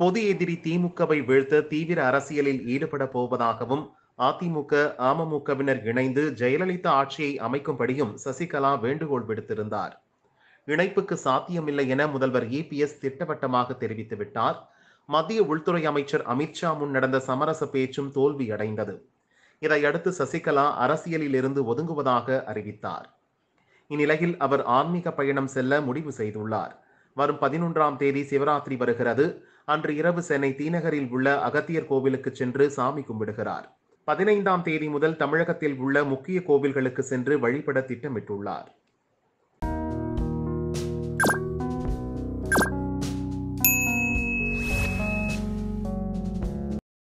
பொது எதிரி திமுகவை வீழ்த்த தீவிர அரசியலில் ஈடுபட போவதாகவும் அதிமுக அமமுகவினர் இணைந்து ஜெயலலிதா ஆட்சியை அமைக்கும்படியும் சசிகலா வேண்டுகோள் விடுத்திருந்தார் இணைப்புக்கு சாத்தியமில்லை என முதல்வர் இபிஎஸ் திட்டவட்டமாக தெரிவித்துவிட்டார் மத்திய உள்துறை அமைச்சர் அமித்ஷா முன் நடந்த சமரச பேச்சும் தோல்வியடைந்தது இதையடுத்து சசிகலா அரசியலில் இருந்து ஒதுங்குவதாக அறிவித்தார் இந்நிலையில் அவர் ஆன்மீக பயணம் செல்ல முடிவு செய்துள்ளார் வரும் பதினொன்றாம் தேதி சிவராத்திரி வருகிறது அன்று இரவு சென்னை தீநகரில் உள்ள அகத்தியர் கோவிலுக்கு சென்று சாமி கும்பிடுகிறார் பதினைந்தாம் தேதி முதல் தமிழகத்தில் உள்ள முக்கிய கோவில்களுக்கு சென்று வழிபட திட்டமிட்டுள்ளார்